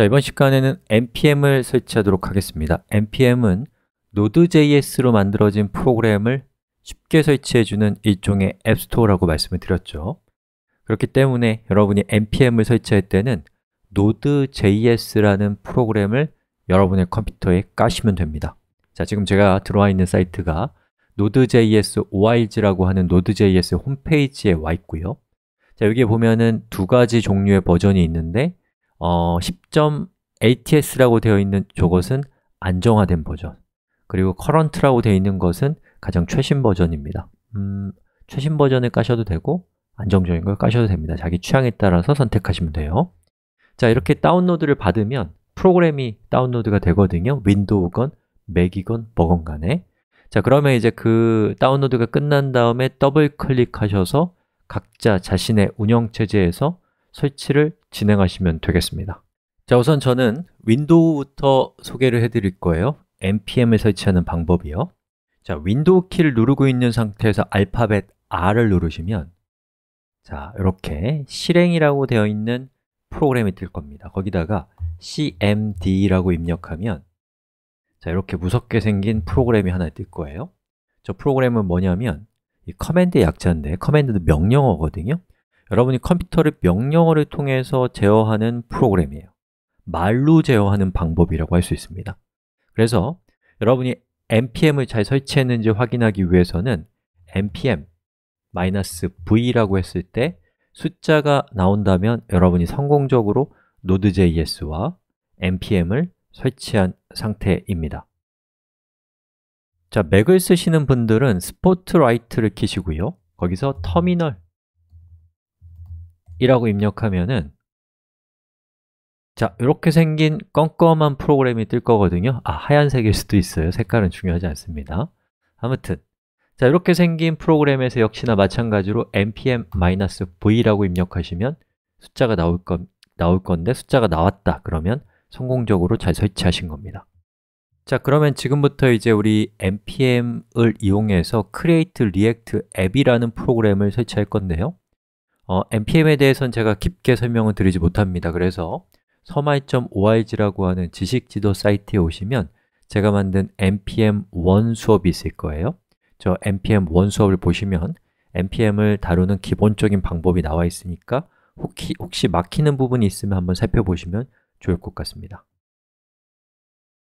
자, 이번 시간에는 npm을 설치하도록 하겠습니다. npm은 Node.js로 만들어진 프로그램을 쉽게 설치해주는 일종의 앱스토어라고 말씀을 드렸죠. 그렇기 때문에 여러분이 npm을 설치할 때는 Node.js라는 프로그램을 여러분의 컴퓨터에 까시면 됩니다. 자, 지금 제가 들어와 있는 사이트가 Node.js org라고 하는 Node.js 홈페이지에 와 있고요. 자, 여기에 보면은 두 가지 종류의 버전이 있는데 어, 10점 ATS라고 되어 있는 저것은 안정화된 버전 그리고 current라고 되어 있는 것은 가장 최신 버전입니다 음, 최신 버전을 까셔도 되고 안정적인 걸 까셔도 됩니다 자기 취향에 따라서 선택하시면 돼요 자 이렇게 다운로드를 받으면 프로그램이 다운로드가 되거든요 윈도우건 맥이건 뭐건 간에 자 그러면 이제 그 다운로드가 끝난 다음에 더블 클릭하셔서 각자 자신의 운영체제에서 설치를 진행하시면 되겠습니다 자, 우선 저는 윈도우부터 소개를 해드릴 거예요 npm을 설치하는 방법이요 자, 윈도우 키를 누르고 있는 상태에서 알파벳 R을 누르시면 자, 이렇게 실행이라고 되어 있는 프로그램이 뜰 겁니다 거기다가 cmd라고 입력하면 자, 이렇게 무섭게 생긴 프로그램이 하나 뜰 거예요 저 프로그램은 뭐냐면 이 커맨드의 약자인데 커맨드는 명령어거든요 여러분이 컴퓨터를 명령어를 통해서 제어하는 프로그램이에요 말로 제어하는 방법이라고 할 수 있습니다 그래서 여러분이 npm을 잘 설치했는지 확인하기 위해서는 npm-v라고 했을 때 숫자가 나온다면 여러분이 성공적으로 node.js와 npm을 설치한 상태입니다 자, 맥을 쓰시는 분들은 스포트라이트를 켜시고요 거기서 터미널 이라고 입력하면은 자, 이렇게 생긴 껌껌한 프로그램이 뜰 거거든요 아, 하얀색일 수도 있어요 색깔은 중요하지 않습니다 아무튼 자, 이렇게 생긴 프로그램에서 역시나 마찬가지로 npm-v라고 입력하시면 숫자가 나올, 건, 나올 건데 숫자가 나왔다 그러면 성공적으로 잘 설치하신 겁니다 자 그러면 지금부터 이제 우리 npm을 이용해서 create react app이라는 프로그램을 설치할 건데요 어, npm에 대해서는 제가 깊게 설명을 드리지 못합니다 그래서 서마이.org라고 하는 지식지도 사이트에 오시면 제가 만든 npm1 수업이 있을 거예요 저 npm1 수업을 보시면 npm을 다루는 기본적인 방법이 나와 있으니까 혹시, 혹시 막히는 부분이 있으면 한번 살펴보시면 좋을 것 같습니다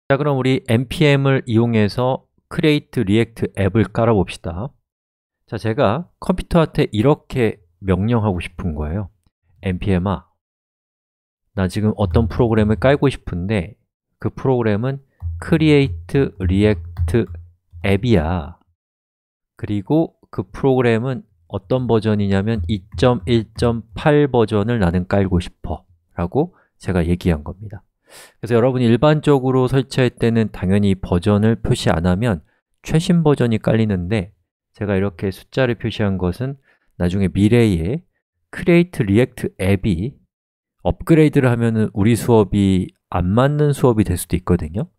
자 그럼 우리 npm을 이용해서 create react 앱을 깔아봅시다 자 제가 컴퓨터 한테 이렇게 명령하고 싶은 거예요 npm아 나 지금 어떤 프로그램을 깔고 싶은데 그 프로그램은 create react app이야 그리고 그 프로그램은 어떤 버전이냐면 2.1.8 버전을 나는 깔고 싶어 라고 제가 얘기한 겁니다 그래서 여러분이 일반적으로 설치할 때는 당연히 버전을 표시 안 하면 최신 버전이 깔리는데 제가 이렇게 숫자를 표시한 것은 나중에 미래에 크레이트 리액트 앱이 업그레이드를 하면 우리 수업이 안 맞는 수업이 될 수도 있거든요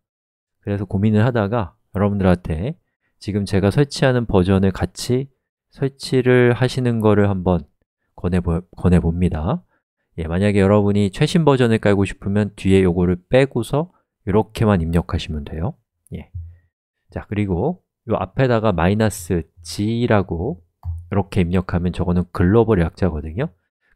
그래서 고민을 하다가 여러분들한테 지금 제가 설치하는 버전을 같이 설치를 하시는 거를 한번 권해보, 권해봅니다 예, 만약에 여러분이 최신 버전을 깔고 싶으면 뒤에 요거를 빼고서 이렇게만 입력하시면 돼요 예. 자, 그리고 요 앞에다가 마이너스 G라고 이렇게 입력하면 저거는 글로벌 약자거든요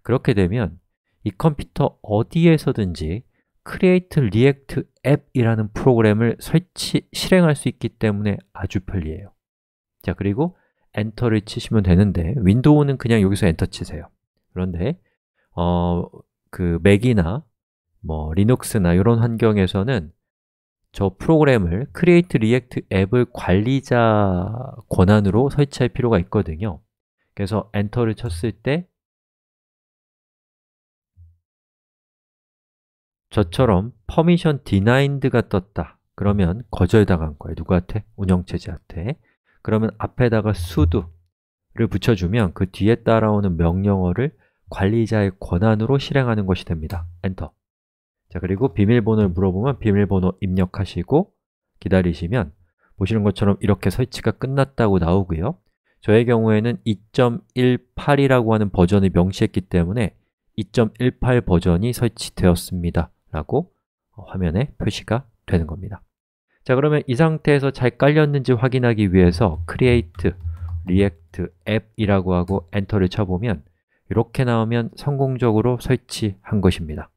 그렇게 되면 이 컴퓨터 어디에서든지 Create React App이라는 프로그램을 설치, 실행할 수 있기 때문에 아주 편리해요 자, 그리고 엔터를 치시면 되는데 윈도우는 그냥 여기서 엔터 치세요 그런데 어, 그 맥이나 뭐 리눅스나 이런 환경에서는 저 프로그램을 Create React App을 관리자 권한으로 설치할 필요가 있거든요 그래서 엔터를 쳤을 때 저처럼 퍼미션 디나인드가 떴다 그러면 거절당한 거예요 누구한테? 운영체제한테 그러면 앞에다가 sudo를 붙여주면 그 뒤에 따라오는 명령어를 관리자의 권한으로 실행하는 것이 됩니다 엔터 자 그리고 비밀번호를 물어보면 비밀번호 입력하시고 기다리시면 보시는 것처럼 이렇게 설치가 끝났다고 나오고요 저의 경우에는 2.18이라고 하는 버전을 명시했기 때문에 2.18 버전이 설치되었습니다 라고 화면에 표시가 되는 겁니다 자 그러면 이 상태에서 잘 깔렸는지 확인하기 위해서 create react app이라고 하고 엔터를 쳐보면 이렇게 나오면 성공적으로 설치한 것입니다